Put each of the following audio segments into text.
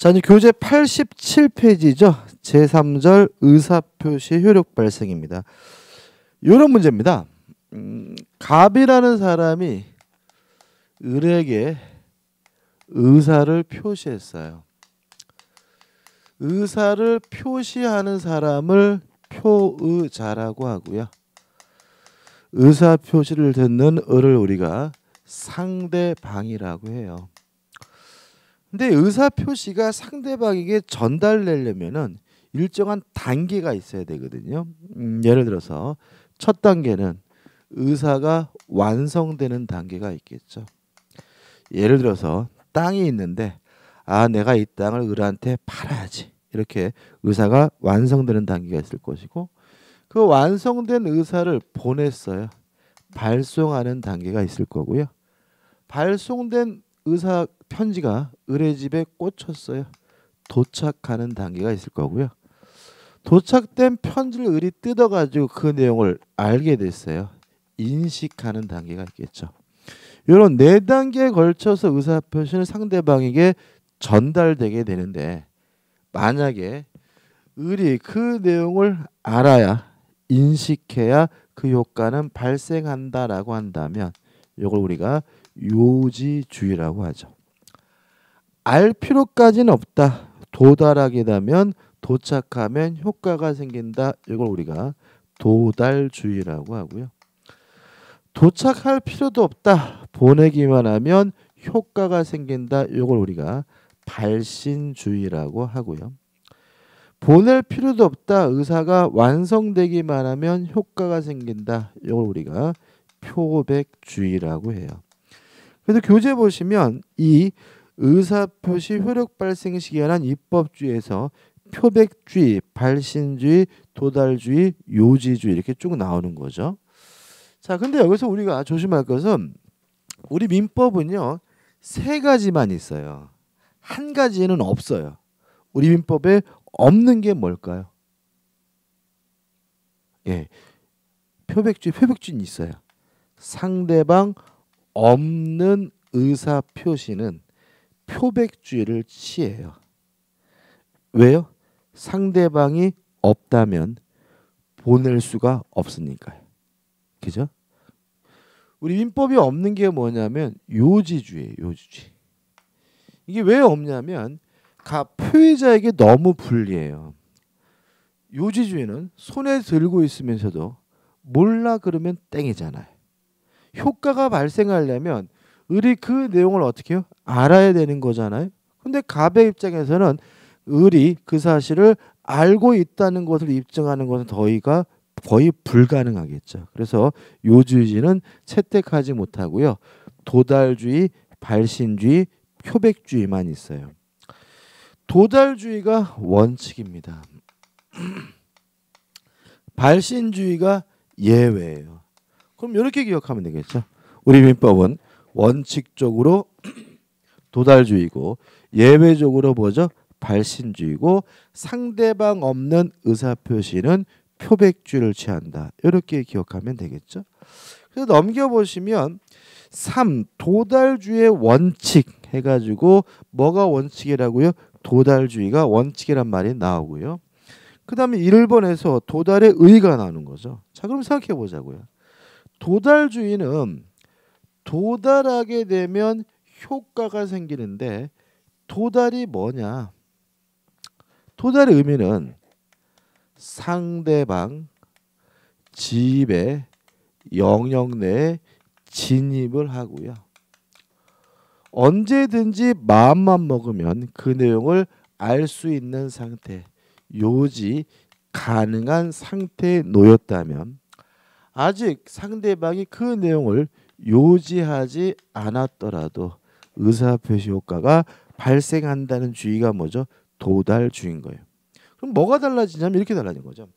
자, 이제 교재 87페이지죠. 제3절 의사표시 효력 발생입니다. 이런 문제입니다. 음, 갑이라는 사람이 을에게 의사를 표시했어요. 의사를 표시하는 사람을 표의자라고 하고요. 의사 표시를 듣는 을을 우리가 상대방이라고 해요. 근데 의사 표시가 상대방에게 전달되려면은 일정한 단계가 있어야 되거든요. 음, 예를 들어서 첫 단계는 의사가 완성되는 단계가 있겠죠. 예를 들어서 땅이 있는데 아 내가 이 땅을 을한테 팔아야지 이렇게 의사가 완성되는 단계가 있을 것이고 그 완성된 의사를 보냈어요. 발송하는 단계가 있을 거고요. 발송된 의사 편지가 을의집에 꽂혔어요. 도착하는 단계가 있을 거고요. 도착된 편지를 의리 뜯어가지고 그 내용을 알게 됐어요. 인식하는 단계가 있겠죠. 이런 네 단계에 걸쳐서 의사표시는 상대방에게 전달되게 되는데 만약에 의리 그 내용을 알아야 인식해야 그 효과는 발생한다라고 한다면 이걸 우리가 요지주의라고 하죠. 알 필요까지는 없다. 도달하게 되면 도착하면 효과가 생긴다. 이걸 우리가 도달주의라고 하고요. 도착할 필요도 없다. 보내기만 하면 효과가 생긴다. 이걸 우리가 발신주의라고 하고요. 보낼 필요도 없다. 의사가 완성되기만 하면 효과가 생긴다. 이걸 우리가 표백주의라고 해요. 그래서 교재 보시면 이 의사표시 효력 발생 시기한 입법주의에서 표백주의, 발신주의, 도달주의, 요지주의 이렇게 쭉 나오는 거죠. 자, 근데 여기서 우리가 조심할 것은 우리 민법은요 세 가지만 있어요. 한 가지는 에 없어요. 우리 민법에 없는 게 뭘까요? 예, 표백주의, 표백주는 있어요. 상대방 없는 의사 표시는 표백주의를 취해요. 왜요? 상대방이 없다면 보낼 수가 없으니까요. 그죠? 우리 민법이 없는 게 뭐냐면 요지주의예요. 요지주의. 이게 왜 없냐면 가 표의자에게 너무 불리해요. 요지주의는 손에 들고 있으면서도 몰라 그러면 땡이잖아요. 효과가 발생하려면 을이 그 내용을 어떻게 해요? 알아야 되는 거잖아요. 근데 갑의 입장에서는 을이 그 사실을 알고 있다는 것을 입증하는 것은 더이가 거의 불가능하겠죠. 그래서 요주의지는 채택하지 못하고요. 도달주의, 발신주의, 표백주의만 있어요. 도달주의가 원칙입니다. 발신주의가 예외예요. 그럼 이렇게 기억하면 되겠죠. 우리 민법은 원칙적으로 도달주의고 예외적으로 뭐죠? 발신주의고 상대방 없는 의사표시는 표백주의를 취한다. 이렇게 기억하면 되겠죠. 그래서 넘겨보시면 3. 도달주의 원칙 해가지고 뭐가 원칙이라고요? 도달주의가 원칙이란 말이 나오고요. 그 다음에 1번에서 도달의 의가 나오는 거죠. 자 그럼 생각해 보자고요. 도달주의는 도달하게 되면 효과가 생기는데 도달이 뭐냐? 도달의 의미는 상대방 집의 영역 내에 진입을 하고요. 언제든지 마음만 먹으면 그 내용을 알 수 있는 상태, 요지 가능한 상태에 놓였다면 아직 상대방이 그 내용을 요지하지 않았더라도 의사표시 효과가 발생한다는 주의가 뭐죠? 도달 주인 거예요. 그럼 뭐가 달라지냐면 이렇게 달라진 거죠.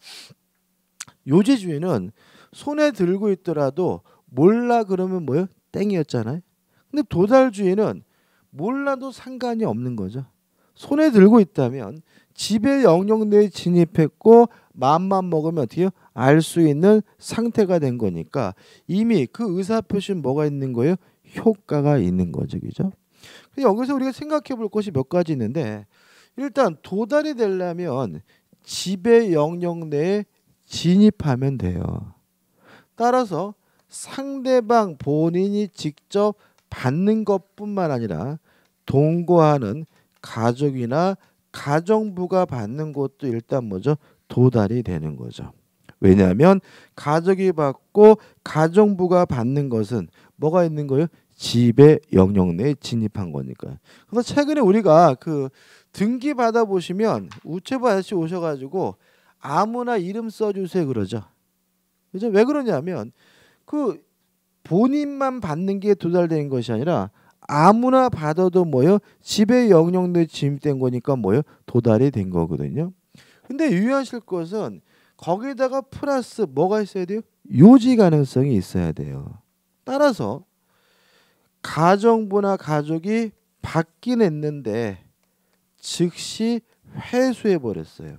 요지 주의는 손에 들고 있더라도 몰라 그러면 뭐예요? 땡이었잖아요. 근데 도달 주의는 몰라도 상관이 없는 거죠. 손에 들고 있다면 집의 영역 내에 진입했고 마음만 먹으면 어떻게 해요? 알수 있는 상태가 된 거니까 이미 그 의사 표시는 뭐가 있는 거예요? 효과가 있는 거죠, 그죠? 여기서 우리가 생각해 볼 것이 몇 가지 있는데 일단 도달이 되려면 지배 영역 내에 진입하면 돼요. 따라서 상대방 본인이 직접 받는 것뿐만 아니라 동거하는 가족이나 가정부가 받는 것도 일단 뭐죠? 도달이 되는 거죠. 왜냐하면 가족이 받고 가정부가 받는 것은 뭐가 있는 거예요? 집의 영역 내에 진입한 거니까. 그래서 최근에 우리가 그 등기 받아 보시면 우체부 아저씨 오셔가지고 아무나 이름 써주세요 그러죠. 그죠? 왜 그러냐면 그 본인만 받는 게 도달된 것이 아니라 아무나 받아도 뭐요? 집의 영역 내 진입된 거니까 뭐요? 도달이 된 거거든요. 근데 유의하실 것은 거기다가 플러스 뭐가 있어야 돼요? 요지 가능성이 있어야 돼요. 따라서 가정부나 가족이 받긴 했는데 즉시 회수해 버렸어요.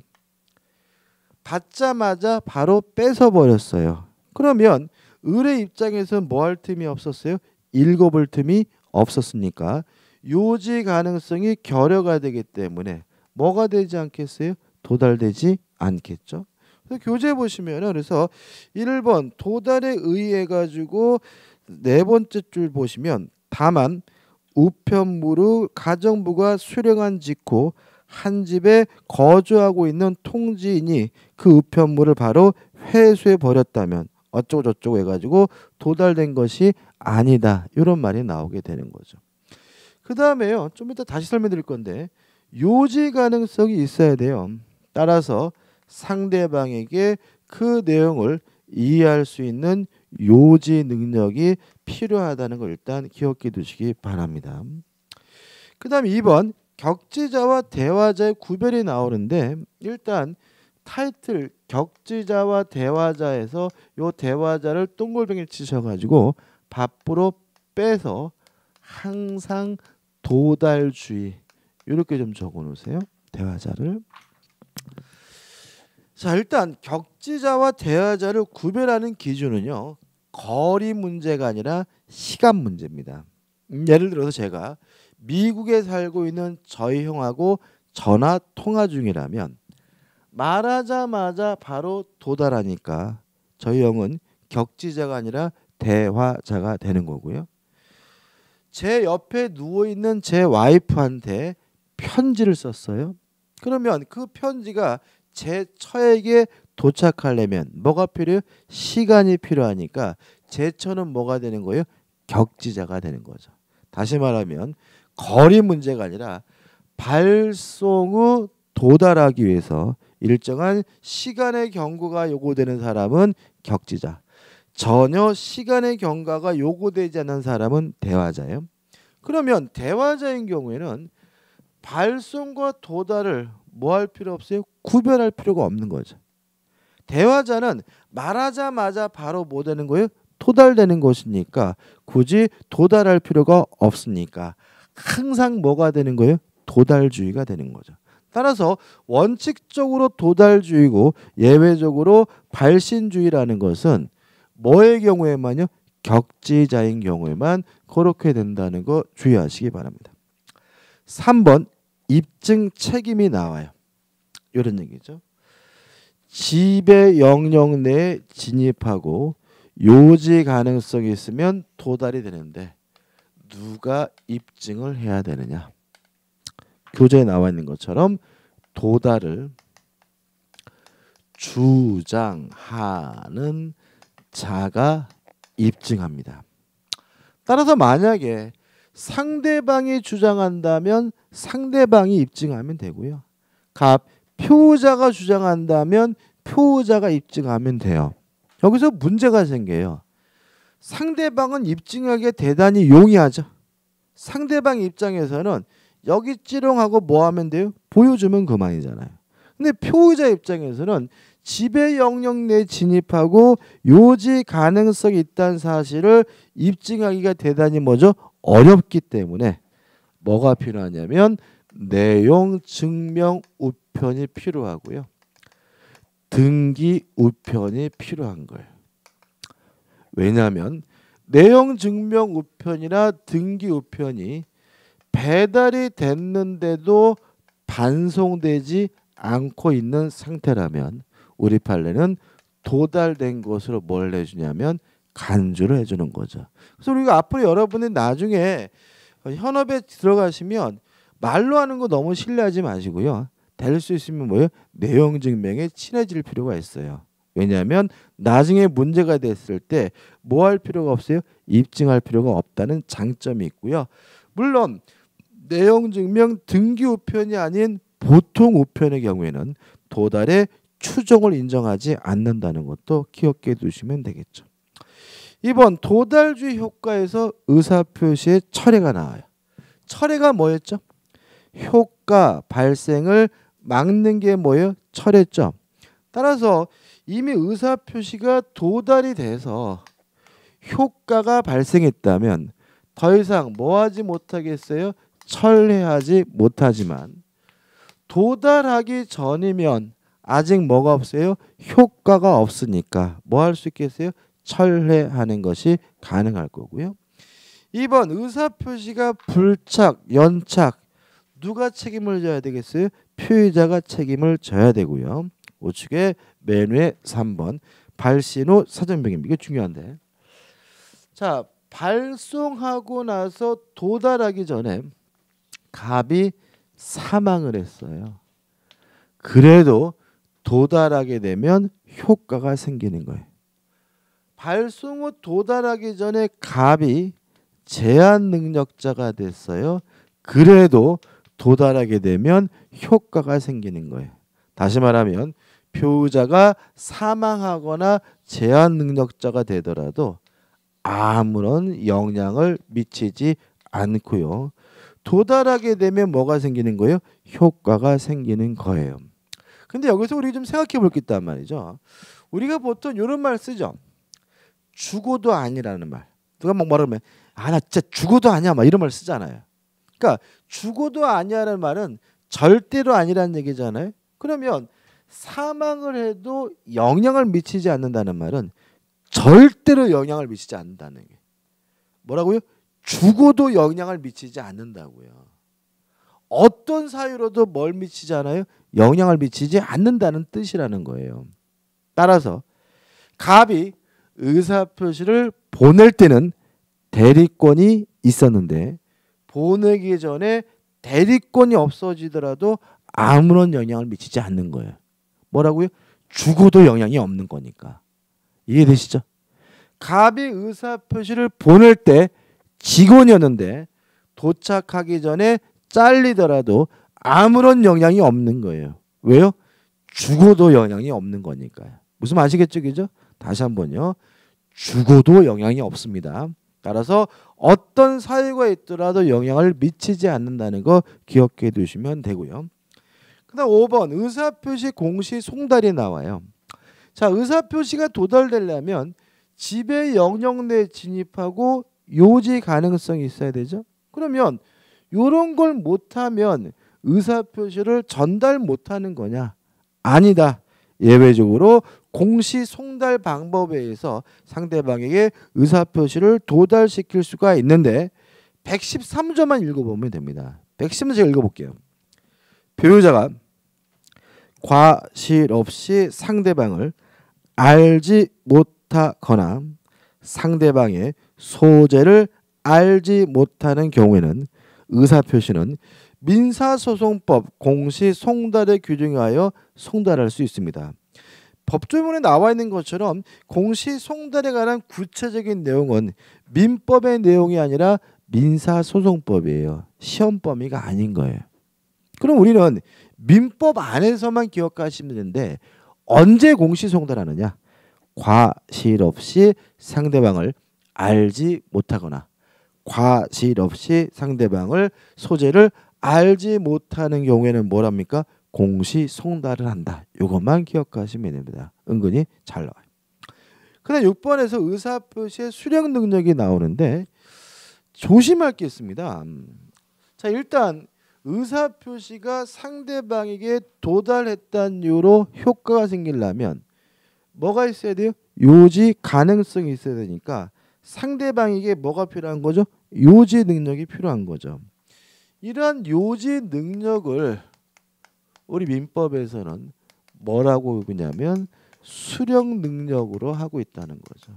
받자마자 바로 뺏어 버렸어요. 그러면 을의 입장에서는 뭐할 틈이 없었어요? 읽어볼 틈이 없었으니까 요지 가능성이 결여가 되기 때문에 뭐가 되지 않겠어요? 도달되지 않겠죠. 그래서 교재 보시면은 그래서 1번 도달에 의해 가지고 네 번째 줄 보시면 다만 우편물을 가정부가 수령한 직후 한 집에 거주하고 있는 통지인이 그 우편물을 바로 회수해 버렸다면 어쩌고 저쩌고 해가지고 도달된 것이 아니다 이런 말이 나오게 되는 거죠. 그 다음에요 좀 이따 다시 설명드릴 건데 요지 가능성이 있어야 돼요. 따라서 상대방에게 그 내용을 이해할 수 있는 요지 능력이 필요하다는 걸 일단 기억해 두시기 바랍니다. 그 다음 2번 격지자와 대화자의 구별이 나오는데 일단 타이틀 격지자와 대화자에서 요 대화자를 동글뱅이 치셔가지고 밥으로 빼서 항상 도달주의 이렇게 좀 적어놓으세요. 대화자를 자 일단 격지자와 대화자를 구별하는 기준은요 거리 문제가 아니라 시간 문제입니다. 음, 예를 들어서 제가 미국에 살고 있는 저희 형하고 전화 통화 중이라면 말하자마자 바로 도달하니까 저희 형은 격지자가 아니라 대화자가 되는 거고요. 제 옆에 누워 있는 제 와이프한테 편지를 썼어요. 그러면 그 편지가 제 처에게 도착하려면 뭐가 필요해요? 시간이 필요하니까 제 처는 뭐가 되는 거예요? 격지자가 되는 거죠. 다시 말하면 거리 문제가 아니라 발송 후 도달하기 위해서 일정한 시간의 경구가 요구되는 사람은 격지자. 전혀 시간의 경과가 요구되지 않는 사람은 대화자예요. 그러면 대화자인 경우에는 발송과 도달을 뭐할 필요 없어요? 구별할 필요가 없는 거죠. 대화자는 말하자마자 바로 뭐 되는 거예요? 도달되는 것이니까 굳이 도달할 필요가 없으니까 항상 뭐가 되는 거예요? 도달주의가 되는 거죠. 따라서 원칙적으로 도달주의고 예외적으로 발신주의라는 것은 뭐의 경우에만요? 격지자인 경우에만 그렇게 된다는 거 주의하시기 바랍니다. 3번 입증 책임이 나와요. 이런 얘기죠. 지배 영역 내에 진입하고 요지 가능성이 있으면 도달이 되는데 누가 입증을 해야 되느냐? 교재에 나와 있는 것처럼 도달을 주장하는 자가 입증합니다. 따라서 만약에 상대방이 주장한다면 상대방이 입증하면 되고요. 갑 표자가 주장한다면 표자가 입증하면 돼요. 여기서 문제가 생겨요. 상대방은 입증하기에 대단히 용이하죠. 상대방 입장에서는 여기 찌롱하고 뭐 하면 돼요? 보여주면 그만이잖아요. 근데 표의자 입장에서는 지배 영역 내 진입하고 요지 가능성이 있다는 사실을 입증하기가 대단히 뭐죠? 어렵기 때문에 뭐가 필요하냐면 내용 증명 우편이 필요하고요. 등기 우편이 필요한 거예요. 왜냐하면 내용 증명 우편이나 등기 우편이 배달이 됐는데도 반송되지 않고 있는 상태라면 우리 판례는 도달된 것으로 뭘 해주냐면 간주를 해주는 거죠. 그래서 우리가 앞으로 여러분은 나중에 현업에 들어가시면 말로 하는 거 너무 신뢰하지 마시고요. 될 수 있으면 뭐예요? 내용 증명에 친해질 필요가 있어요. 왜냐하면 나중에 문제가 됐을 때 뭐 할 필요가 없어요? 입증할 필요가 없다는 장점이 있고요. 물론 내용 증명 등기 우편이 아닌 보통 우편의 경우에는 도달의 추종을 인정하지 않는다는 것도 기억해 두시면 되겠죠. 2번 도달주의 효과에서 의사표시의 철회가 나와요. 철회가 뭐였죠? 효과 발생을 막는 게 뭐예요? 철회점. 따라서 이미 의사표시가 도달이 돼서 효과가 발생했다면 더 이상 뭐 하지 못하겠어요? 철회하지 못하지만 도달하기 전이면 아직 뭐가 없어요? 효과가 없으니까 뭐 할 수 있겠어요? 철회하는 것이 가능할 거고요. 2번 의사표시가 불착, 연착 누가 책임을 져야 되겠어요? 피의자가 책임을 져야 되고요. 우측에 맨 위에 3번 발신호 사전병입 이게 중요한데 자 발송하고 나서 도달하기 전에 갑이 사망을 했어요. 그래도 도달하게 되면 효과가 생기는 거예요. 발송후 도달하기 전에 갑이 제한 능력자가 됐어요. 그래도 도달하게 되면 효과가 생기는 거예요. 다시 말하면 표자가 사망하거나 제한 능력자가 되더라도 아무런 영향을 미치지 않고요. 도달하게 되면 뭐가 생기는 거예요? 효과가 생기는 거예요. 근데 여기서 우리 좀 생각해 볼겠단 말이죠. 우리가 보통 이런 말 쓰죠. 죽어도 아니라는 말. 누가 막 뭐라 그러면 아 나 진짜 죽어도 아니야 막 이런 말 쓰잖아요. 그러니까 죽어도 아니야라는 말은 절대로 아니라는 얘기잖아요. 그러면 사망을 해도 영향을 미치지 않는다는 말은 절대로 영향을 미치지 않는다는 게 뭐라고요? 죽어도 영향을 미치지 않는다고요. 어떤 사유로도 뭘 미치지 않아요? 영향을 미치지 않는다는 뜻이라는 거예요. 따라서 갑이 의사 표시를 보낼 때는 대리권이 있었는데 보내기 전에 대리권이 없어지더라도 아무런 영향을 미치지 않는 거예요. 뭐라고요? 죽어도 영향이 없는 거니까. 이해되시죠? 갑이 의사 표시를 보낼 때 직원이었는데 도착하기 전에 잘리더라도 아무런 영향이 없는 거예요. 왜요? 죽어도 영향이 없는 거니까요. 무슨 아시겠죠, 그죠? 다시 한번요. 죽어도 영향이 없습니다. 따라서 어떤 사유가 있더라도 영향을 미치지 않는다는 거 기억해 두시면 되고요. 그다음 5번 의사표시 공시 송달이 나와요. 자 의사표시가 도달되려면 집에 영역 내 진입하고 요지 가능성이 있어야 되죠. 그러면 요런걸 못하면 의사표시를 전달 못하는 거냐? 아니다. 예외적으로 공시 송달 방법에 의해서 상대방에게 의사표시를 도달시킬 수가 있는데 113조만 읽어보면 됩니다. 110조 제가 읽어볼게요. 배우자가 과실 없이 상대방을 알지 못하거나 상대방의 소재를 알지 못하는 경우에는 의사표시는 민사소송법 공시송달의 규정에 하여 송달할 수 있습니다. 법조문에 나와 있는 것처럼 공시송달에 관한 구체적인 내용은 민법의 내용이 아니라 민사소송법이에요. 시험 범위가 아닌 거예요. 그럼 우리는 민법 안에서만 기억하시면 되는데 언제 공시송달하느냐? 과실 없이 상대방을 알지 못하거나 과실 없이 상대방을 소재를 알지 못하는 경우에는 뭐랍니까? 공시 송달을 한다. 이것만 기억하시면 됩니다. 은근히 잘 나와요. 그다음 6번에서 의사 표시의 수령 능력이 나오는데 조심할 게 있습니다. 음. 자 일단 의사 표시가 상대방에게 도달했다는 이유로 효과가 생기려면 뭐가 있어야 돼요? 요지 가능성이 있어야 되니까 상대방에게 뭐가 필요한 거죠? 요지 능력이 필요한 거죠. 이러한 요지 능력을 우리 민법에서는 뭐라고 그냐면 수령 능력으로 하고 있다는 거죠.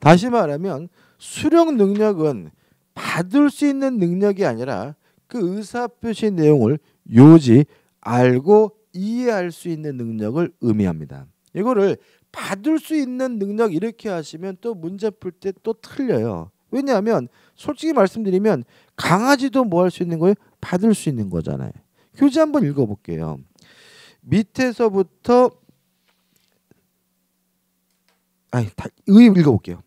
다시 말하면 수령 능력은 받을 수 있는 능력이 아니라 그 의사표시 내용을 요지 알고 이해할 수 있는 능력을 의미합니다. 이거를 받을 수 있는 능력 이렇게 하시면 또 문제 풀 때 또 틀려요. 왜냐하면 솔직히 말씀드리면 강아지도 뭐 할 수 있는 거예요? 받을 수 있는 거잖아요. 교재 한번 읽어볼게요. 밑에서부터 아니 다의 읽어볼게요.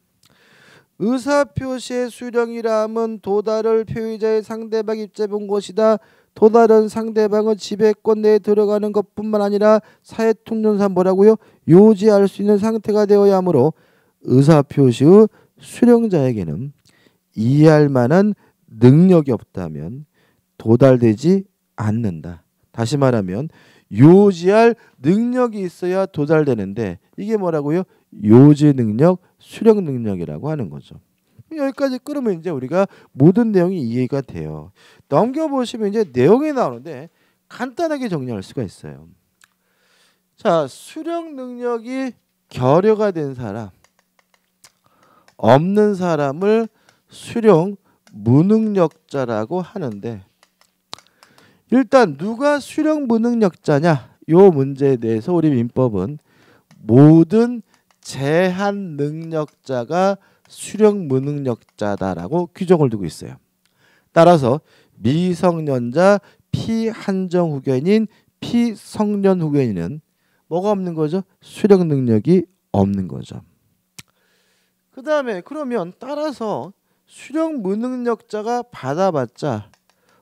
의사표시의 수령이라함 도달을 표의자의 상대방 입증 본 것이다. 도달은 상대방은 지배권 내에 들어가는 것뿐만 아니라 사회통념상 뭐라고요? 요지할 수 있는 상태가 되어야 하므로 의사표시의 수령자에게는 이해할 만한 능력이 없다면 도달되지 않는다. 다시 말하면 요지할 능력이 있어야 도달되는데 이게 뭐라고요? 요지 능력, 수령 능력이라고 하는 거죠. 여기까지 끌으면 이제 우리가 모든 내용이 이해가 돼요. 넘겨보시면 이제 내용이 나오는데 간단하게 정리할 수가 있어요. 자, 수령 능력이 결여가 된 사람, 없는 사람을 수령 무능력자라고 하는데 일단 누가 수령 무능력자냐 요 문제에 대해서 우리 민법은 모든 제한 능력자가 수령 무능력자다라고 규정을 두고 있어요. 따라서 미성년자 피한정 후견인 피성년 후견인은 뭐가 없는 거죠? 수령 능력이 없는 거죠. 그 다음에 그러면 따라서 수령 무능력자가 받아봤자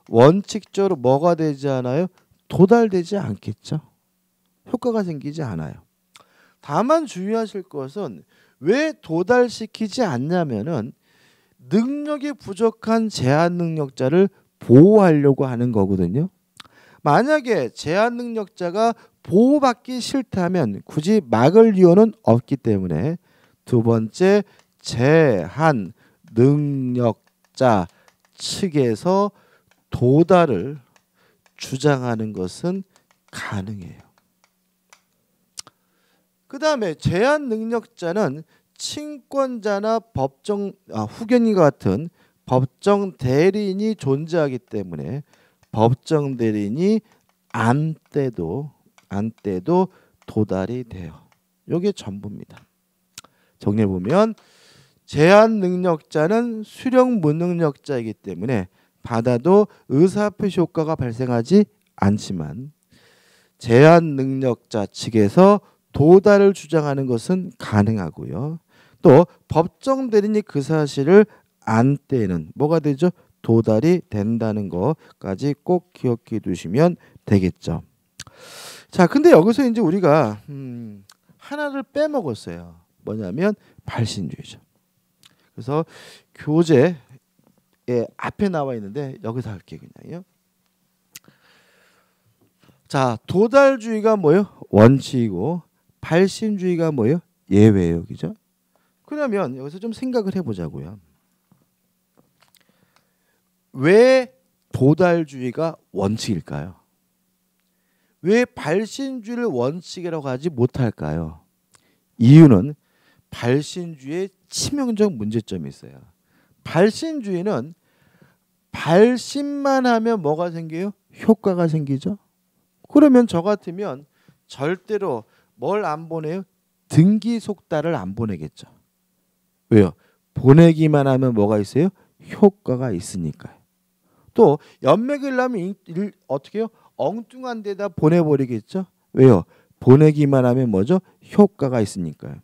원칙적으로 뭐가 되지 않아요? 도달되지 않겠죠. 효과가 생기지 않아요. 다만 주의하실 것은 왜 도달시키지 않냐면은 능력이 부족한 제한 능력자를 보호하려고 하는 거거든요. 만약에 제한 능력자가 보호받기 싫다면 굳이 막을 이유는 없기 때문에 두 번째 제한 능력자 측에서 도달을 주장하는 것은 가능해요. 그 다음에 제한 능력자는 친권자나 법정 아, 후견인과 같은 법정 대리인이 존재하기 때문에 법정 대리인이 안 때도 안 때도 도달이 돼요. 이게 전부입니다. 정리해 보면 제한 능력자는 수령 무능력자이기 때문에 받아도 의사표시 효과가 발생하지 않지만 제한 능력자 측에서 도달을 주장하는 것은 가능하고요. 또 법정 대리인이 그 사실을 안 때는 뭐가 되죠? 도달이 된다는 것까지 꼭 기억해 두시면 되겠죠. 자, 근데 여기서 이제 우리가 음, 하나를 빼먹었어요. 뭐냐면 발신주의죠. 그래서 교재 예, 앞에 나와 있는데 여기서 할게 그냥요. 자, 도달주의가 뭐요? 원칙이고 발심주의가 뭐요? 예외예요. 그죠? 그러면 여기서 좀 생각을 해 보자고요. 왜 도달주의가 원칙일까요? 왜 발신주의를 원칙이라고 하지 못할까요? 이유는 발신주의의 치명적 문제점이 있어요. 발신주의는 발심만 하면 뭐가 생겨요? 효과가 생기죠. 그러면 저 같으면 절대로 뭘 안 보내요? 등기 속달을 안 보내겠죠. 왜요? 보내기만 하면 뭐가 있어요? 효과가 있으니까요. 또 연맥을 나면 어떻게 요 엉뚱한 데다 보내버리겠죠. 왜요? 보내기만 하면 뭐죠? 효과가 있으니까요.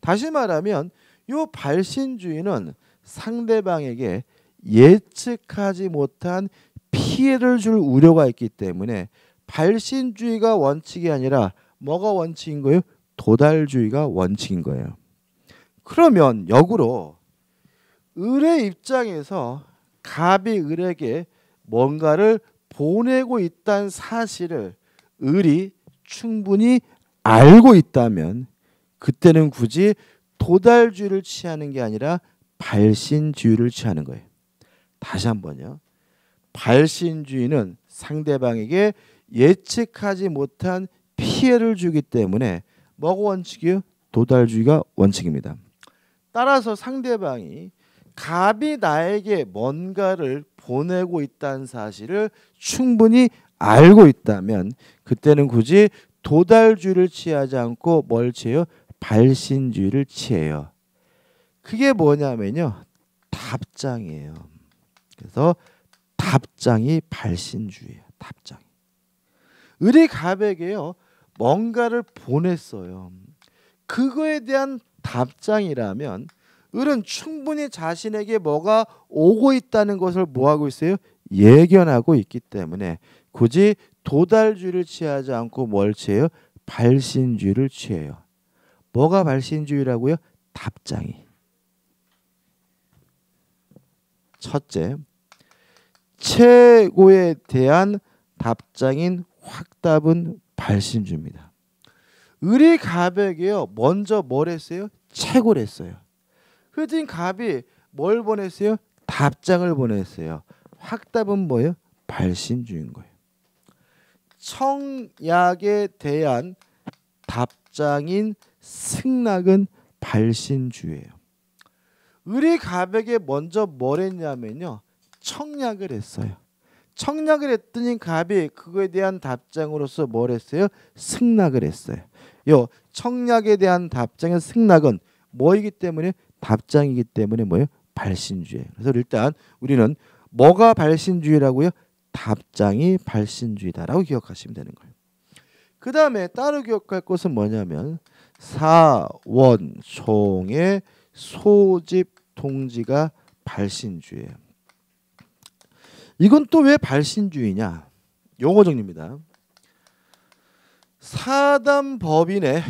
다시 말하면 요 발신주의는 상대방에게 예측하지 못한 피해를 줄 우려가 있기 때문에 발신주의가 원칙이 아니라 뭐가 원칙인 거예요? 도달주의가 원칙인 거예요. 그러면 역으로 을의 입장에서 갑이 을에게 뭔가를 보내고 있다는 사실을 을이 충분히 알고 있다면 그때는 굳이 도달주의를 취하는 게 아니라 발신주의를 취하는 거예요. 다시 한번요. 발신주의는 상대방에게 예측하지 못한 피해를 주기 때문에 뭐가 원칙이요? 도달주의가 원칙입니다. 따라서 상대방이 갑이 나에게 뭔가를 보내고 있다는 사실을 충분히 알고 있다면 그때는 굳이 도달주의를 취하지 않고 뭘 취해요? 발신주의를 취해요. 그게 뭐냐면요. 답장이에요. 그래서 답장이 발신주의예요. 답장이. 의리갑에게요. 뭔가를 보냈어요. 그거에 대한 답장이라면 을은 충분히 자신에게 뭐가 오고 있다는 것을 뭐하고 있어요? 예견하고 있기 때문에 굳이 도달주의를 취하지 않고 뭘 취해요? 발신주의를 취해요. 뭐가 발신주의라고요? 답장이. 첫째, 최고에 대한 답장인 확답은 발신주입니다. 의리 갑에게요. 먼저 뭘 했어요? 책을 했어요. 그랬 갑이 뭘 보냈어요? 답장을 보냈어요. 확답은 뭐예요? 발신주인 거예요. 청약에 대한 답장인 승낙은 발신주예요. 우리 갑에게 먼저 뭘 했냐면요. 청약을 했어요. 청약을 했더니 갑이 그거에 대한 답장으로서 뭘 했어요? 승낙을 했어요. 요 청약에 대한 답장의 승낙은 뭐이기 때문에 답장이기 때문에 뭐예요? 발신주의. 그래서 일단 우리는 뭐가 발신주의라고요? 답장이 발신주의다라고 기억하시면 되는 거예요. 그 다음에 따로 기억할 것은 뭐냐면 사원송의 소집 통지가 발신주예요. 이건 또 왜 발신주의냐? 용어 정리입니다. 사단 법인의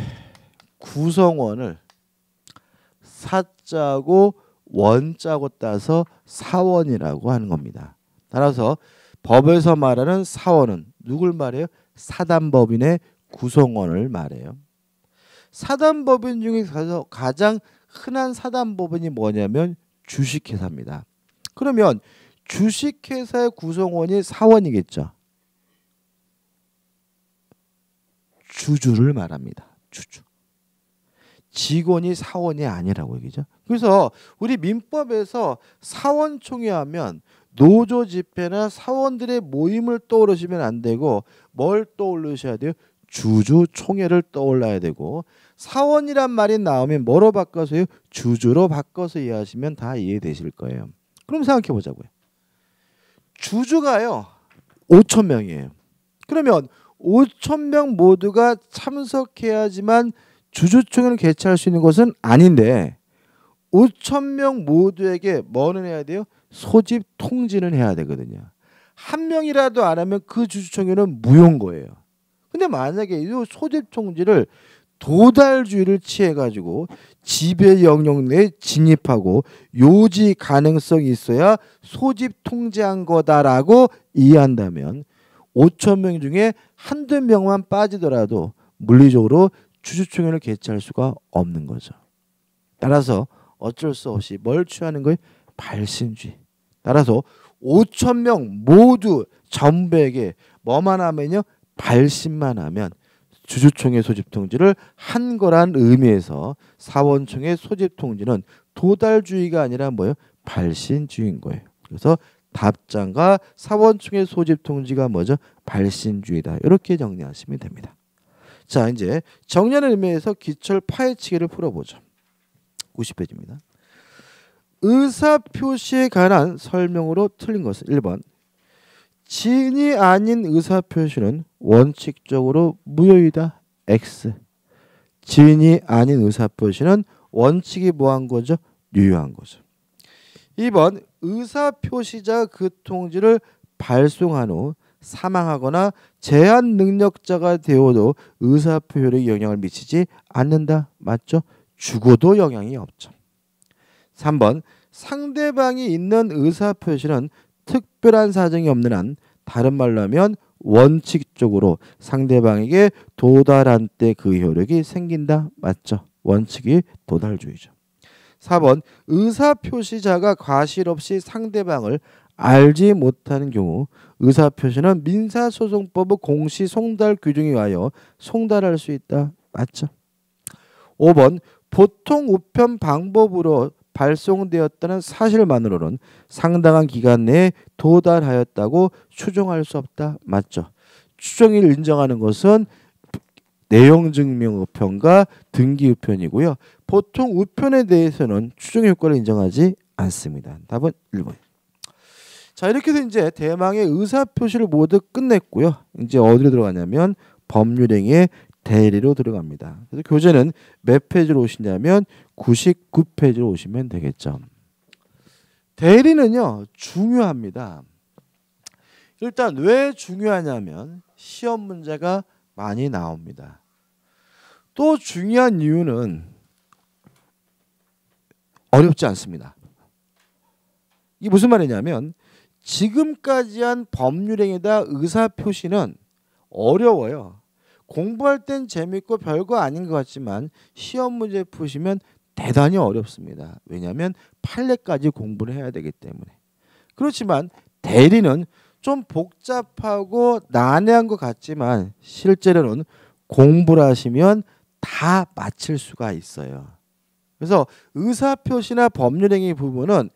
구성원을 사자고 원자고 따서 사원이라고 하는 겁니다. 따라서 법에서 말하는 사원은 누굴 말해요? 사단법인의 구성원을 말해요. 사단법인 중에서 가장 흔한 사단 법인이 뭐냐면 주식회사입니다. 그러면 주식회사의 구성원이 사원이겠죠. 주주를 말합니다. 주주. 직원이 사원이 아니라고 얘기죠. 그래서 우리 민법에서 사원총회 하면 노조 집회나 사원들의 모임을 떠오르시면 안 되고 뭘 떠올리셔야 돼요? 주주 총회를 떠올라야 되고 사원이란 말이 나오면 뭐로 바꿔서요? 주주로 바꿔서 이해하시면 다 이해되실 거예요. 그럼 생각해 보자고요. 주주가요. 5천 명이에요. 그러면 5천 명 모두가 참석해야지만 주주총회를 개최할 수 있는 것은 아닌데 5천 명 모두에게 뭐는 해야 돼요? 소집 통지는 해야 되거든요. 한 명이라도 안 하면 그 주주총회는 무효인 거예요. 근데 만약에 이 소집 통지를 도달주의를 취해가지고 지배 영역 내에 진입하고 요지 가능성이 있어야 소집 통제한 거다라고 이해한다면 5천 명 중에 한두 명만 빠지더라도 물리적으로 주주총회를 개최할 수가 없는 거죠. 따라서 어쩔 수 없이 뭘 취하는 거예요? 발신주의. 따라서 5천 명 모두 전부에게 뭐만 하면요? 발신만 하면 주주총회 소집 통지를 한 거란 의미에서 사원총회 소집 통지는 도달주의가 아니라 뭐예요? 발신주의인 거예요. 그래서 답장과 사원총회 소집 통지가 뭐죠? 발신주의다. 이렇게 정리하시면 됩니다. 자, 이제 정리하는 의미에서 기철 파헤치기를 풀어보죠. 90페이지입니다. 의사표시에 관한 설명으로 틀린 것은 1번 진이 아닌 의사표시는 원칙적으로 무효이다. X. 진이 아닌 의사표시는 원칙이 뭐한 거죠? 유효한 거죠. 2번 의사표시자 그 통지를 발송한 후 사망하거나 제한 능력자가 되어도 의사표현에 영향을 미치지 않는다. 맞죠? 죽어도 영향이 없죠. 3번 상대방이 있는 의사표시는 특별한 사정이 없는 한 다른 말로 하면 원칙적으로 상대방에게 도달한 때 그 효력이 생긴다. 맞죠? 원칙이 도달주의죠. 4번 의사표시자가 과실 없이 상대방을 알지 못하는 경우 의사표시는 민사소송법의 공시송달 규정에 의하여 송달할 수 있다. 맞죠? 5번 보통 우편 방법으로 발송되었다는 사실만으로는 상당한 기간 내에 도달하였다고 추정할 수 없다. 맞죠? 추정일 인정하는 것은 내용 증명 우편과 등기 우편이고요. 보통 우편에 대해서는 추정 효과를 인정하지 않습니다. 답은 1번. 자, 이렇게 해서 이제 대망의 의사 표시를 모두 끝냈고요. 이제 어디로 들어가냐면 법률행위의 대리로 들어갑니다. 그래서 교재는 몇 페이지로 오시냐면 99페이지로 오시면 되겠죠. 대리는요 중요합니다. 일단 왜 중요하냐면 시험 문제가 많이 나옵니다. 또 중요한 이유는 어렵지 않습니다. 이게 무슨 말이냐면 지금까지 한 법률행위다 의사표시는 어려워요. 공부할 땐 재밌고 별거 아닌 것 같지만 시험 문제 푸시면 대단히 어렵습니다. 왜냐하면 판례까지 공부를 해야 되기 때문에. 그렇지만 대리는 좀 복잡하고 난해한 것 같지만 실제로는 공부를 하시면 다맞출 수가 있어요. 그래서 의사표시나 법률행위 부분은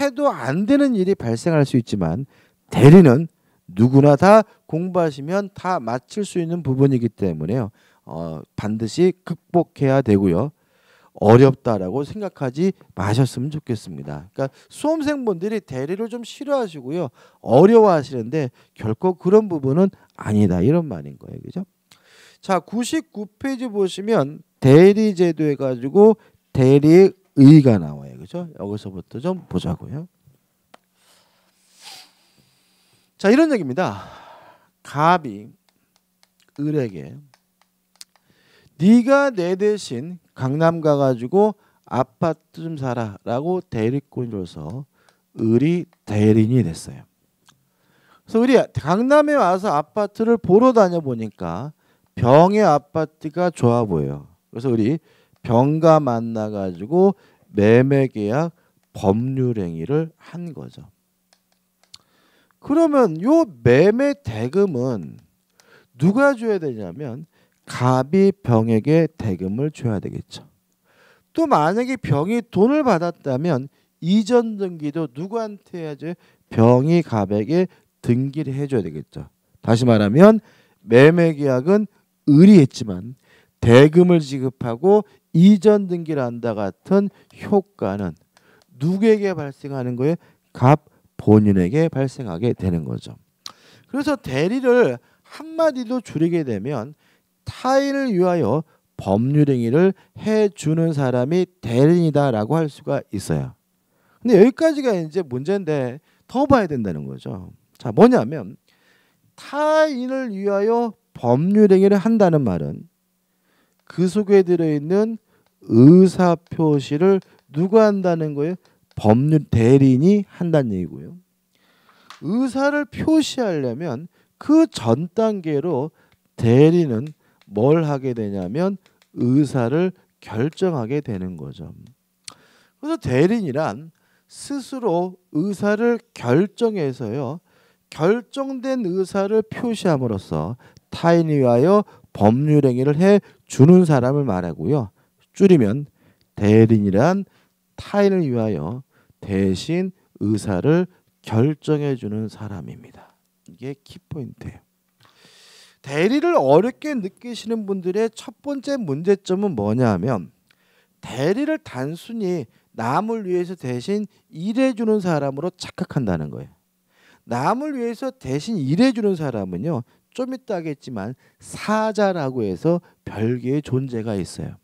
해도 안 되는 일이 발생할 수 있지만 대리는 누구나 다 공부하시면 다 맞출 수 있는 부분이기 때문에요. 어, 반드시 극복해야 되고요. 어렵다라고 생각하지 마셨으면 좋겠습니다. 그러니까 수험생분들이 대리를 좀 싫어하시고요. 어려워하시는데 결코 그런 부분은 아니다. 이런 말인 거예요. 그죠? 자, 99페이지 보시면 대리 제도 해 가지고 대리 의가 나와요. 그죠? 여기서부터 좀 보자고요. 자 이런 얘기입니다. 갑이 을에게 네가 내 대신 강남 가가지고 아파트 좀 사라라고 대리꾼 줘서 을이 대리인이 됐어요. 그래서 을이 강남에 와서 아파트를 보러 다녀보니까 병의 아파트가 좋아 보여 그래서 우리 병과 만나가지고 매매계약 법률행위를 한 거죠. 그러면 요 매매 대금은 누가 줘야 되냐면 갑이 병에게 대금을 줘야 되겠죠. 또 만약에 병이 돈을 받았다면 이전 등기도 누구한테 해야지 병이 갑에게 등기를 해줘야 되겠죠. 다시 말하면 매매 계약은 의리했지만 대금을 지급하고 이전 등기를 한다 같은 효과는 누구에게 발생하는 거예요? 갑 본인에게 발생하게 되는 거죠. 그래서 대리를 한마디로 줄이게 되면 타인을 위하여 법률행위를 해주는 사람이 대리인이다라고 할 수가 있어요. 근데 여기까지가 이제 문제인데 더 봐야 된다는 거죠. 자, 뭐냐면 타인을 위하여 법률행위를 한다는 말은 그 속에 들어있는 의사표시를 누가 한다는 거예요? 법률 대리인이 한다는 얘기고요. 의사를 표시하려면 그 전 단계로 대리는 뭘 하게 되냐면 의사를 결정하게 되는 거죠. 그래서 대리인이란 스스로 의사를 결정해서요. 결정된 의사를 표시함으로써 타인에 의여 법률 행위를 해 주는 사람을 말하고요. 줄이면 대리인이란 타인을 위하여 대신 의사를 결정해 주는 사람입니다. 이게 키포인트예요. 대리를 어렵게 느끼시는 분들의 첫 번째 문제점은 뭐냐면 대리를 단순히 남을 위해서 대신 일해 주는 사람으로 착각한다는 거예요. 남을 위해서 대신 일해 주는 사람은요. 좀 이따 하겠지만 사자라고 해서 별개의 존재가 있어요.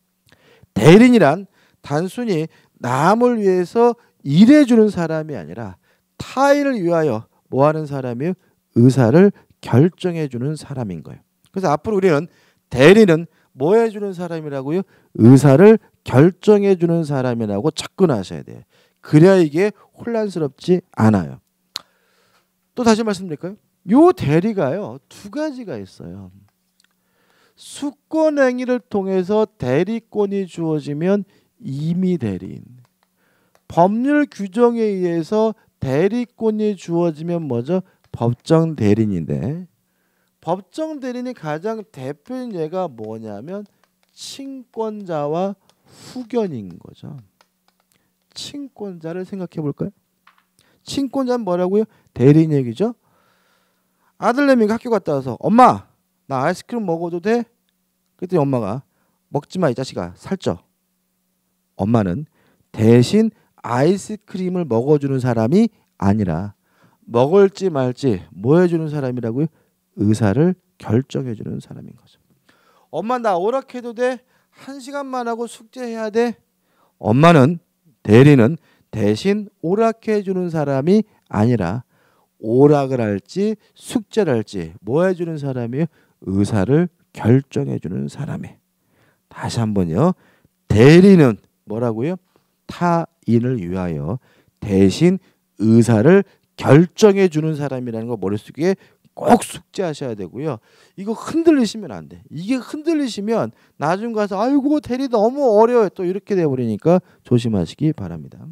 대리이란 단순히 남을 위해서 일해주는 사람이 아니라 타인을 위하여 뭐 하는 사람이 의사를 결정해주는 사람인 거예요. 그래서 앞으로 우리는 대리는 뭐 해주는 사람이라고요? 의사를 결정해주는 사람이라고 접근하셔야 돼요. 그래야 이게 혼란스럽지 않아요. 또 다시 말씀드릴까요? 요 대리가요 두 가지가 있어요. 수권행위를 통해서 대리권이 주어지면 임의 대리인. 법률 규정에 의해서 대리권이 주어지면 먼저 법정 대리인인데 법정 대리인이 가장 대표인 예가 뭐냐면 친권자와 후견인 거죠. 친권자를 생각해 볼까요? 친권자는 뭐라고요? 대리인 얘기죠. 아들내미가 학교 갔다 와서 엄마 나 아이스크림 먹어도 돼? 그랬더니 엄마가 먹지 마이 자식아 살쪄. 엄마는 대신 아이스크림을 먹어주는 사람이 아니라 먹을지 말지 뭐 해주는 사람이라고요? 의사를 결정해주는 사람인 거죠. 엄마 나 오락해도 돼? 한 시간만 하고 숙제해야 돼? 엄마는 대리는 대신 오락해주는 사람이 아니라 오락을 할지 숙제를 할지 뭐 해주는 사람이 의사를 결정해주는 사람이 다시 한번요. 대리는 뭐라고요? 타 인을 위하여 대신 의사를 결정해 주는 사람이라는 거 머릿속에 꼭 숙지하셔야 되고요. 이거 흔들리시면 안 돼. 이게 흔들리시면 나중 가서 아이고 대리 너무 어려워또 이렇게 돼 버리니까 조심하시기 바랍니다.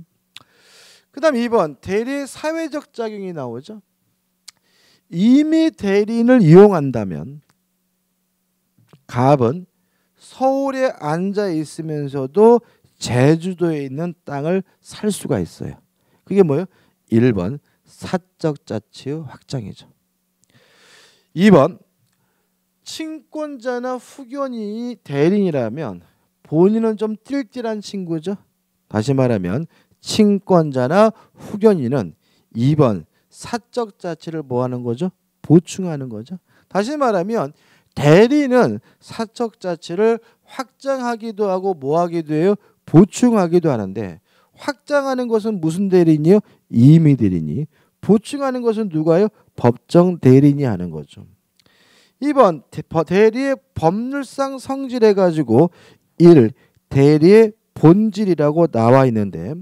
그다음 2번 대리 사회적 작용이 나오죠. 이미 대리인을 이용한다면 갑은 서울에 앉아 있으면서도 제주도에 있는 땅을 살 수가 있어요. 그게 뭐예요? 1번 사적 자치의 확장이죠. 2번 친권자나 후견이 대리인이라면 본인은 좀 띨띨한 친구죠. 다시 말하면 친권자나 후견인은 2번 사적 자치를 뭐 하는 거죠? 보충하는 거죠. 다시 말하면 대리는 사적 자치를 확장하기도 하고 뭐 하기도 해요? 보충하기도 하는데 확장하는 것은 무슨 대리니요 임의 대리인 보충하는 것은 누가요? 법정 대리인 하는 거죠. 2번 대리의 법률상 성질해 가지고 1. 대리의 본질이라고 나와 있는데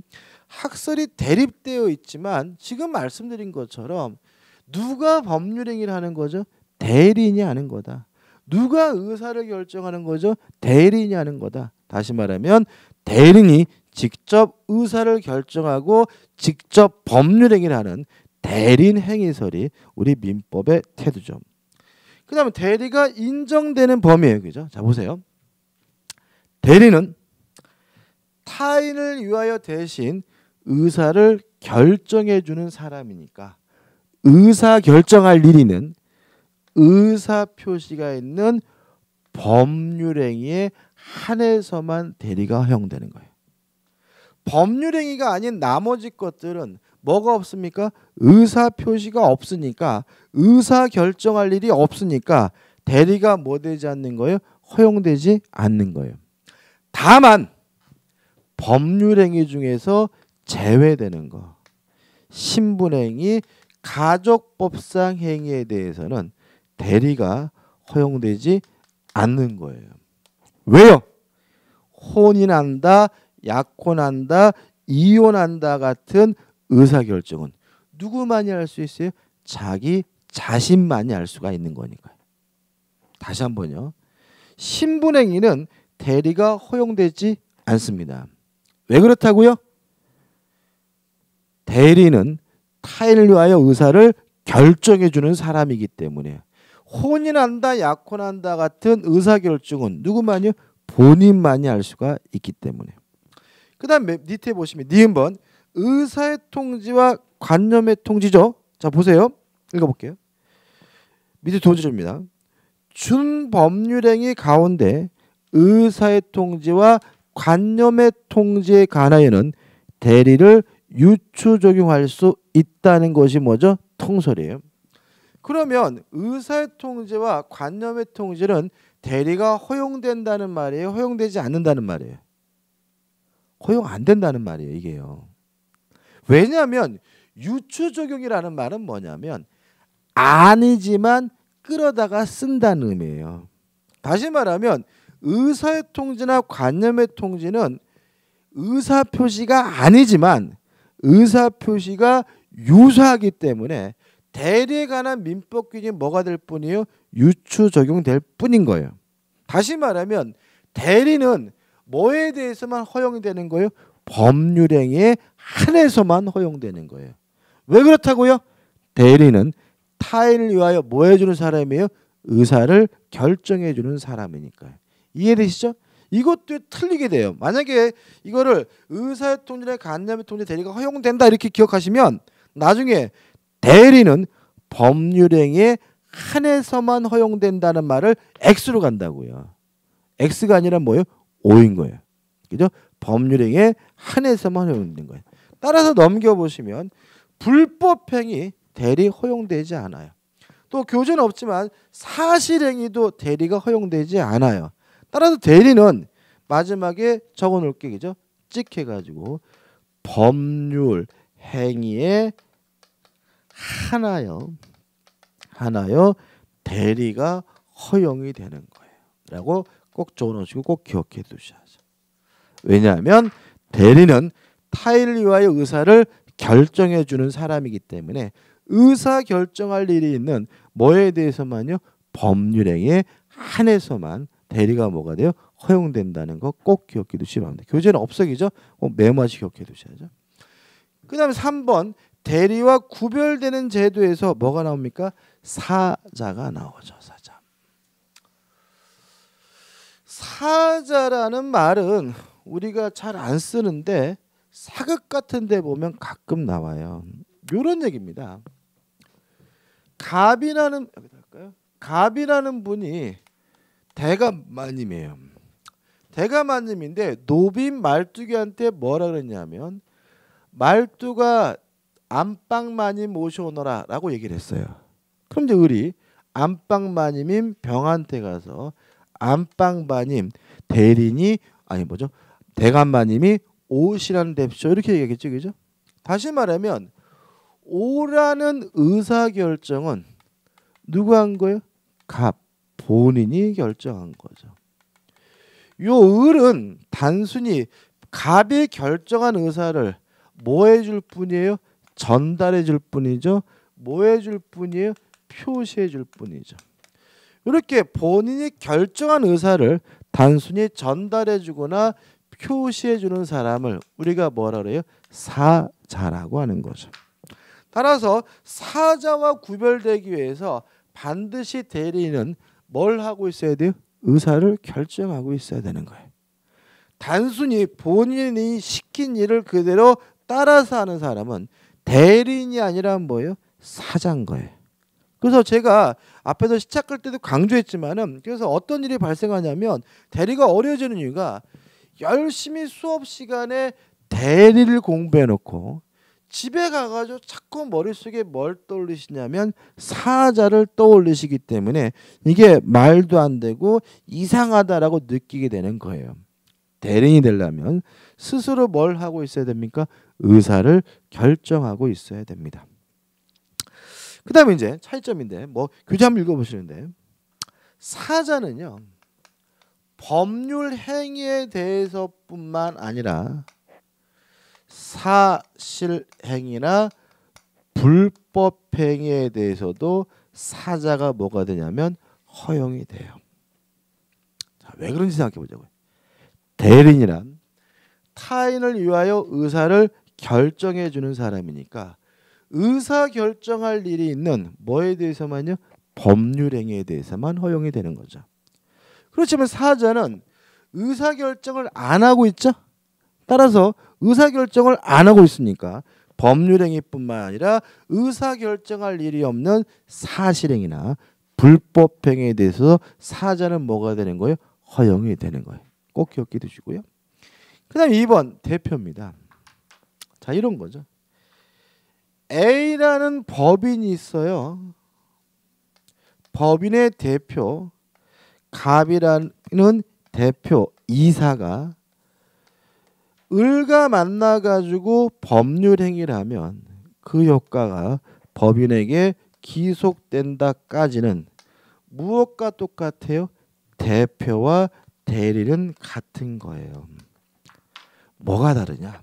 학설이 대립되어 있지만 지금 말씀드린 것처럼 누가 법률행위를 하는 거죠? 대리인이 하는 거다. 누가 의사를 결정하는 거죠? 대리인이 하는 거다. 다시 말하면 대리인이 직접 의사를 결정하고 직접 법률 행위를 하는 대리인 행위설이 우리 민법의 태도죠. 그 다음에 대리가 인정되는 범위예요. 그죠? 자 보세요. 대리는 타인을 위하여 대신 의사를 결정해 주는 사람이니까 의사 결정할 일이는 의사 표시가 있는 법률 행위의 한에서만 대리가 허용되는 거예요. 법률 행위가 아닌 나머지 것들은 뭐가 없습니까? 의사 표시가 없으니까 의사 결정할 일이 없으니까 대리가 뭐 되지 않는 거예요? 허용되지 않는 거예요. 다만 법률 행위 중에서 제외되는 거 신분 행위, 가족법상 행위에 대해서는 대리가 허용되지 않는 거예요. 왜요? 혼인한다, 약혼한다, 이혼한다 같은 의사결정은 누구만이 할 수 있어요? 자기 자신만이 알 수가 있는 거니까요. 다시 한번요. 신분행위는 대리가 허용되지 않습니다. 왜 그렇다고요? 대리는 타인을 위하여 의사를 결정해 주는 사람이기 때문에 혼인한다, 약혼한다 같은 의사결정은 누구만요? 본인만이 할 수가 있기 때문에. 그 다음 밑에 보시면 니은번 의사의 통지와 관념의 통지죠. 자 보세요. 읽어볼게요. 밑에 도지입니다 준법률행위 가운데 의사의 통지와 관념의 통지에 관하여는 대리를 유추 적용할 수 있다는 것이 뭐죠? 통설이에요. 그러면 의사의 통제와 관념의 통제는 대리가 허용된다는 말이에요. 허용되지 않는다는 말이에요. 허용 안 된다는 말이에요. 이게요. 왜냐하면 유추 적용이라는 말은 뭐냐면 아니지만 끌어다가 쓴다는 의미예요. 다시 말하면 의사의 통제나 관념의 통제는 의사 표시가 아니지만 의사 표시가 유사하기 때문에 대리에 관한 민법 규정이 뭐가 될 뿐이에요? 유추 적용될 뿐인 거예요. 다시 말하면 대리는 뭐에 대해서만 허용이 되는 거예요? 법률행위에 한해서만 허용되는 거예요. 왜 그렇다고요? 대리는 타인을 위하여 뭐 해주는 사람이에요? 의사를 결정해주는 사람이니까요. 이해되시죠? 이것도 틀리게 돼요. 만약에 이거를 의사의 통제나 간념의 통제 대리가 허용된다 이렇게 기억하시면 나중에 대리는 법률행위에 한해서만 허용된다는 말을 X로 간다고요. X가 아니라 뭐예요? O인 거예요. 그죠? 법률행위에 한해서만 허용된 거예요. 따라서 넘겨보시면 불법행위 대리 허용되지 않아요. 또 교재는 없지만 사실행위도 대리가 허용되지 않아요. 따라서 대리는 마지막에 적어놓을 게 그죠? 찍혀가지고 법률 행위에 하나요. 하나요. 대리가 허용이 되는 거예요. 라고 꼭적어놓시고꼭 기억해 두셔야죠. 왜냐하면 대리는 타일리와의 의사를 결정해 주는 사람이기 때문에 의사 결정할 일이 있는 뭐에 대해서만요 법률행위에 한해서만 대리가 뭐가 돼요 허용된다는 거 꼭 기억해 두시면 됩니다 교재는 업석이죠 꼭 메모하시 기억해 두셔야죠 그 다음에 3번 대리와 구별되는 제도에서 뭐가 나옵니까? 사자가 나오죠. 사자. 사자라는 말은 우리가 잘 안 쓰는데 사극 같은 데 보면 가끔 나와요. 이런 얘기입니다. 갑이라는 갑이라는 분이 대감마님이에요. 대감마님인데 노빈 말뚝이한테 뭐라 그랬냐면 말뚝아 안방마님 모셔오너라라고 얘기를 했어요. 그럼 이제 을이 안방마님인 병한테 가서 안방마님 대리니 아니 뭐죠 대감마님이 오시라는 뎁쇼 이렇게 얘기했죠, 그죠? 다시 말하면 오라는 의사 결정은 누가 한 거예요? 갑 본인이 결정한 거죠. 요 을은 단순히 갑이 결정한 의사를 뭐 해줄 뿐이에요? 전달해 줄 뿐이죠. 뭐해줄 뿐이에요? 표시해 줄 뿐이죠. 이렇게 본인이 결정한 의사를 단순히 전달해 주거나 표시해 주는 사람을 우리가 뭐라 그래요? 사자라고 하는 거죠. 따라서 사자와 구별되기 위해서 반드시 대리인은 뭘 하고 있어야 돼요? 의사를 결정하고 있어야 되는 거예요. 단순히 본인이 시킨 일을 그대로 따라서 하는 사람은 대리인이 아니라 뭐예요? 사장 거예요. 그래서 제가 앞에서 시작할 때도 강조했지만은 그래서 어떤 일이 발생하냐면 대리가 어려지는 이유가 열심히 수업 시간에 대리를 공부해 놓고 집에 가가지고 자꾸 머릿속에 뭘 떠올리시냐면 사자를 떠올리시기 때문에 이게 말도 안 되고 이상하다라고 느끼게 되는 거예요. 대리인이 되려면 스스로 뭘 하고 있어야 됩니까? 의사를 결정하고 있어야 됩니다. 그 다음에 이제 차이점인데 뭐 교재 한번 읽어보시는데 사자는요 법률 행위에 대해서뿐만 아니라 사실 행위나 불법 행위에 대해서도 사자가 뭐가 되냐면 허용이 돼요. 자, 왜 그런지 생각해 보자고요. 대리인이란 타인을 위하여 의사를 결정해 주는 사람이니까 의사 결정할 일이 있는 뭐에 대해서만요? 법률 행위에 대해서만 허용이 되는 거죠. 그렇지만 사자는 의사 결정을 안 하고 있죠. 따라서 의사 결정을 안 하고 있으니까 법률 행위뿐만 아니라 의사 결정할 일이 없는 사실 행위나 불법 행위에 대해서 사자는 뭐가 되는 거예요? 허용이 되는 거예요. 꼭 기억해 두시고요. 그다음 2번 대표입니다. 자 이런 거죠. A라는 법인이 있어요. 법인의 대표 갑이라는 대표 이사가 을과 만나 가지고 법률 행위를 하면 그 효과가 법인에게 기속된다까지는 무엇과 똑같아요? 대표와 대리는 같은 거예요. 뭐가 다르냐?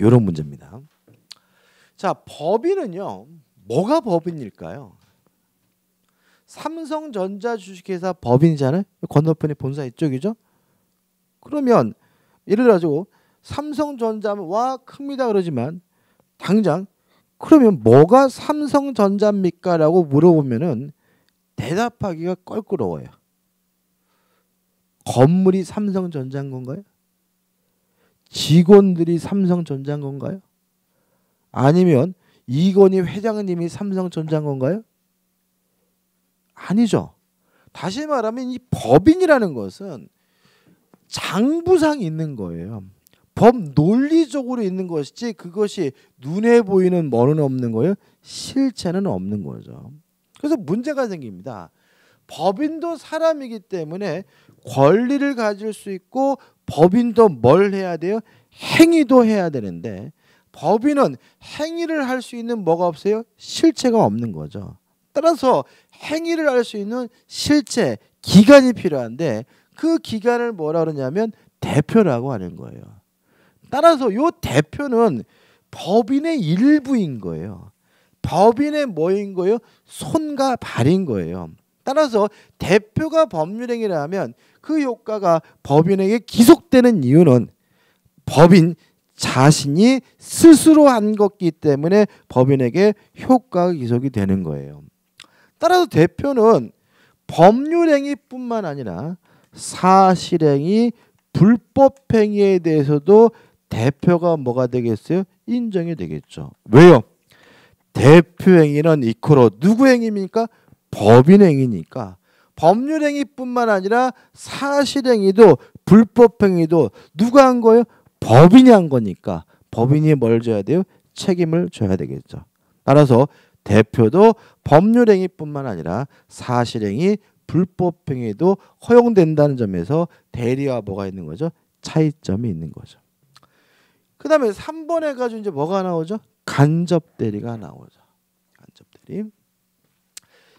이런 문제입니다. 자, 법인은요. 뭐가 법인일까요? 삼성전자 주식회사 법인이잖아요. 건너편에 본사 이쪽이죠. 그러면 예를 들어가삼성전자와 큽니다 그러지만 당장 그러면 뭐가 삼성전자입니까라고 물어보면은 대답하기가 껄끄러워요. 건물이 삼성전자인 건가요? 직원들이 삼성전자인 건가요? 아니면 이건희 회장님이 삼성전자인 건가요? 아니죠. 다시 말하면 이 법인이라는 것은 장부상 있는 거예요. 법 논리적으로 있는 것이지 그것이 눈에 보이는 뭐는 없는 거예요. 실체는 없는 거죠. 그래서 문제가 생깁니다. 법인도 사람이기 때문에 권리를 가질 수 있고 법인도 뭘 해야 돼요? 행위도 해야 되는데 법인은 행위를 할 수 있는 뭐가 없어요? 실체가 없는 거죠. 따라서 행위를 할 수 있는 실체, 기간이 필요한데 그 기간을 뭐라 그러냐면 대표라고 하는 거예요. 따라서 이 대표는 법인의 일부인 거예요. 법인의 뭐인 거예요? 손과 발인 거예요. 따라서 대표가 법률행위라면 그 효과가 법인에게 기속되는 이유는 법인 자신이 스스로 한것이기 때문에 법인에게 효과가 기속이 되는 거예요. 따라서 대표는 법률행위뿐만 아니라 사실행위, 불법행위에 대해서도 대표가 뭐가 되겠어요? 인정이 되겠죠. 왜요? 대표 행위는 이코로 누구 행위입니까? 법인 행위니까 법률행위뿐만 아니라 사실행위도 불법행위도 누가 한 거예요? 법인이 한 거니까 법인이 뭘 져야 돼요? 책임을 져야 되겠죠. 따라서 대표도 법률행위뿐만 아니라 사실행위, 불법행위도 허용된다는 점에서 대리와 뭐가 있는 거죠? 차이점이 있는 거죠. 그 다음에 3번에 가지고 이제 뭐가 나오죠? 간접 대리가 나오죠. 간접 대리.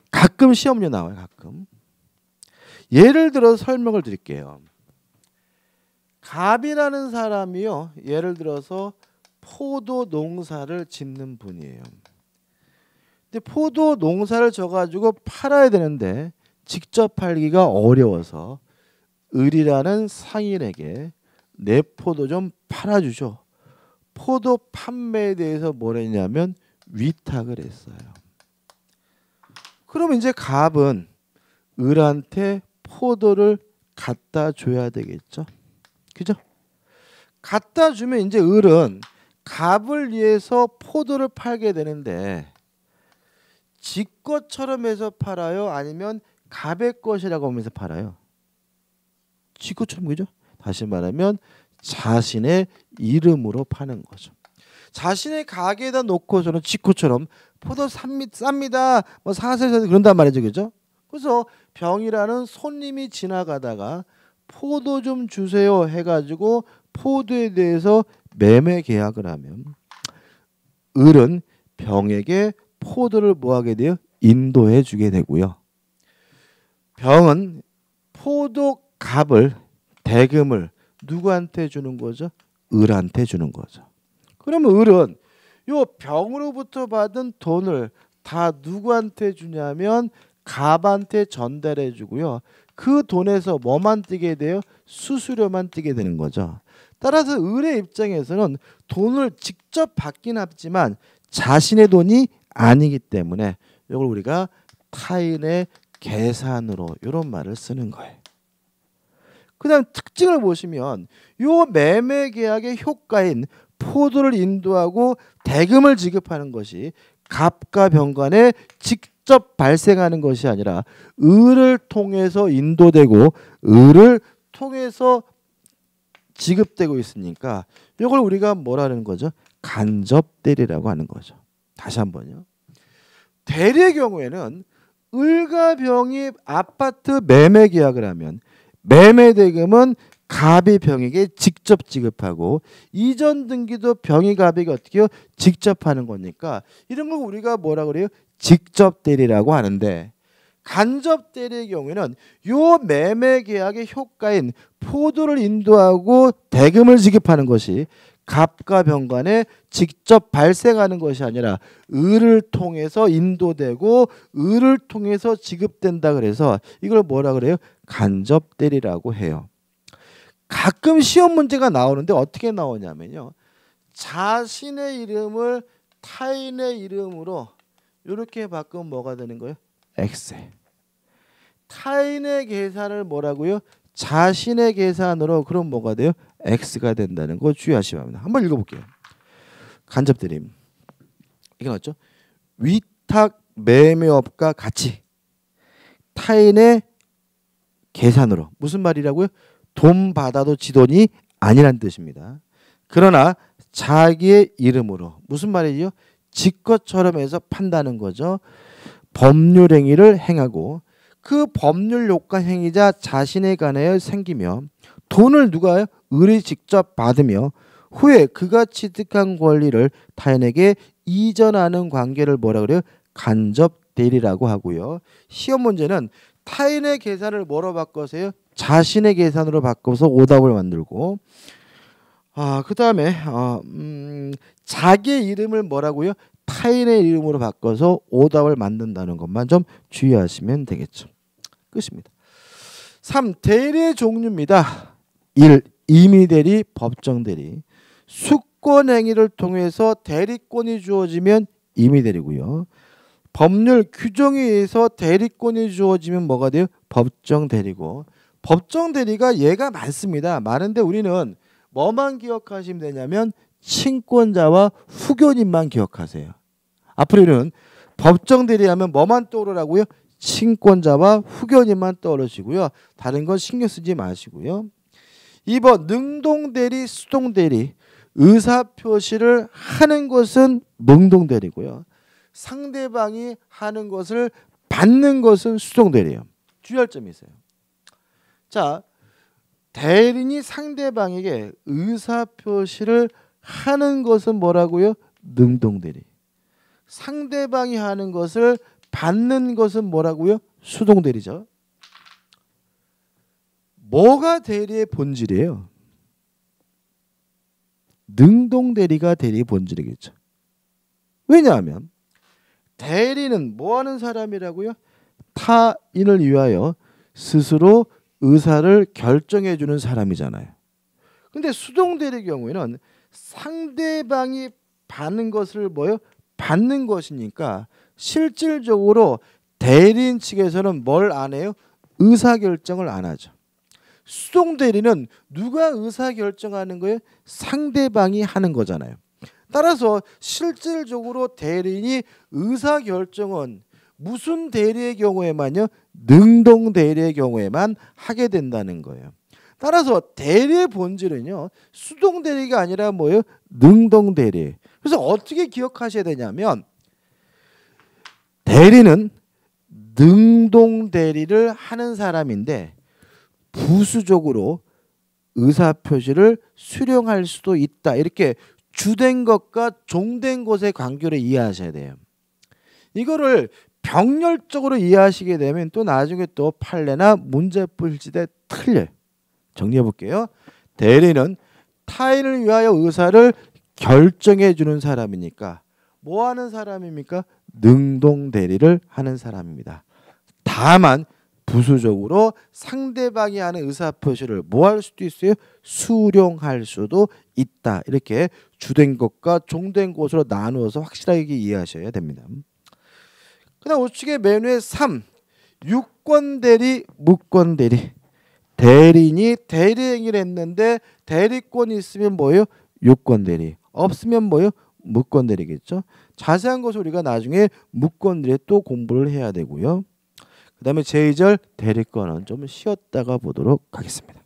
가끔 시험료 나와요. 가끔. 예를 들어 서 설명을 드릴게요. 갑이라는 사람이요. 예를 들어서 포도 농사를 짓는 분이에요. 근데 포도 농사를 져가지고 팔아야 되는데 직접 팔기가 어려워서 을이라는 상인에게 내 포도 좀 팔아주죠. 포도 판매에 대해서 뭘 했냐면 위탁을 했어요. 그럼 이제 갑은 을한테 포도를 갖다 줘야 되겠죠. 그죠? 갖다 주면 이제 을은 갑을 위해서 포도를 팔게 되는데 지 것처럼 해서 팔아요? 아니면 갑의 것이라고 하면서 팔아요? 지 것처럼 그죠? 다시 말하면 자신의 이름으로 파는 거죠. 자신의 가게에다 놓고서는 지코처럼 포도 삽니다, 뭐 사세요 그런단 말이죠, 그죠? 그래서 병이라는 손님이 지나가다가 포도 좀 주세요 해가지고 포도에 대해서 매매 계약을 하면 을은 병에게 포도를 뭐하게 돼요? 인도해 주게 되고요. 병은 포도 값을 대금을 누구한테 주는 거죠? 을한테 주는 거죠. 그러면 을은 요 병으로부터 받은 돈을 다 누구한테 주냐면 갑한테 전달해 주고요. 그 돈에서 뭐만 뜨게 돼요? 수수료만 뜨게 되는 거죠. 따라서 을의 입장에서는 돈을 직접 받긴 하지만 자신의 돈이 아니기 때문에 이걸 우리가 타인의 계산으로 이런 말을 쓰는 거예요. 그다음 특징을 보시면 요 매매 계약의 효과인 포도를 인도하고 대금을 지급하는 것이 갑과 병관의직 직접 발생하는 것이 아니라 을을 통해서 인도되고 을을 통해서 지급되고 있으니까 이걸 우리가 뭐라는 거죠? 간접 대리라고 하는 거죠. 다시 한번요. 대리의 경우에는 을과 병이 아파트 매매 계약을 하면 매매 대금은 갑이 병에게 직접 지급하고 이전 등기도 병이 갑에게 어떻게요? 직접 하는 거니까 이런 걸 우리가 뭐라 그래요? 직접 대리라고 하는데 간접 대리의 경우에는 요 매매 계약의 효과인 포도를 인도하고 대금을 지급하는 것이 갑과 병 간에 직접 발생하는 것이 아니라 을을 통해서 인도되고 을을 통해서 지급된다 그래서 이걸 뭐라 그래요? 간접 대리라고 해요. 가끔 시험 문제가 나오는데 어떻게 나오냐면요. 자신의 이름을 타인의 이름으로 이렇게 바꾸면 뭐가 되는 거예요? 엑셀. 타인의 계산을 뭐라고요? 자신의 계산으로 그럼 뭐가 돼요? x가 된다는 거주의하시기바랍니다 한번 읽어볼게요. 간접드림. 이게 맞죠? 위탁 매매업과 같이 타인의 계산으로 무슨 말이라고요? 돈 받아도 지돈이 아니란 뜻입니다. 그러나 자기의 이름으로 무슨 말이죠? 지것처럼 해서 판다는 거죠. 법률 행위를 행하고 그 법률 요가 행위자 자신에 관하여 생기며 돈을 누가 을이 직접 받으며 후에 그가 취득한 권리를 타인에게 이전하는 관계를 뭐라 그래요? 간접 대리라고 하고요. 시험 문제는 타인의 계산을 뭐로 바꿔서요? 자신의 계산으로 바꿔서 오답을 만들고 아, 그다음에 어, 음, 자기 의 이름을 뭐라고요? 타인의 이름으로 바꿔서 오답을 만든다는 것만 좀 주의하시면 되겠죠. 끝입니다. 3. 대리의 종류입니다. 1. 임의대리, 법정대리. 수권행위를 통해서 대리권이 주어지면 임의대리고요. 법률 규정에 의해서 대리권이 주어지면 뭐가 돼요? 법정대리고 법정 대리가 예가 많습니다. 많은데 우리는 뭐만 기억하시면 되냐면 친권자와 후견인만 기억하세요. 앞으로는 법정 대리하면 뭐만 떠오르라고요? 친권자와 후견인만 떠오르시고요. 다른 건 신경 쓰지 마시고요. 2번 능동대리, 수동대리 의사표시를 하는 것은 능동대리고요. 상대방이 하는 것을 받는 것은 수동대리예요. 주의할 점이 있어요. 자, 대리인이 상대방에게 의사표시를 하는 것은 뭐라고요? 능동대리. 상대방이 하는 것을 받는 것은 뭐라고요? 수동대리죠. 뭐가 대리의 본질이에요? 능동대리가 대리의 본질이겠죠. 왜냐하면 대리는 뭐하는 사람이라고요? 타인을 위하여 스스로 의사를 결정해 주는 사람이잖아요. 근데 수동대의 경우에는 상대방이 받는 것을 뭐요? 받는 것이니까 실질적으로 대리인 측에서는 뭘 안 해요? 의사 결정을 안 하죠. 수동 대리는 누가 의사 결정하는 거예요? 상대방이 하는 거잖아요. 따라서 실질적으로 대리인이 의사 결정은 무슨 대리의 경우에만요? 능동 대리의 경우에만 하게 된다는 거예요. 따라서 대례 본질은요. 수동 대례가 아니라 뭐예요? 능동 대례. 그래서 어떻게 기억하셔야 되냐면 대리는 능동 대리를 하는 사람인데 부수적으로 의사 표시를 수령할 수도 있다. 이렇게 주된 것과 종된 것의 관계를 이해하셔야 돼요. 이거를 병렬적으로 이해하시게 되면 또 나중에 또 판례나 문제풀지대 틀려요. 정리해 볼게요. 대리는 타인을 위하여 의사를 결정해 주는 사람이니까 뭐 하는 사람입니까? 능동 대리를 하는 사람입니다. 다만 부수적으로 상대방이 하는 의사 표시를 뭐 할 수도 있어요? 수령할 수도 있다. 이렇게 주된 것과 종된 것으로 나누어서 확실하게 이해하셔야 됩니다. 그다음 우측에 메뉴에 3 유권 대리, 무권 대리. 대리인이 대리 행위를 했는데 대리권이 있으면 뭐예요? 유권 대리. 없으면 뭐예요? 무권 대리겠죠. 자세한 것을 우리가 나중에 무권 대리 또 공부를 해야 되고요. 그다음에 제2절 대리권은 좀 쉬었다가 보도록 하겠습니다.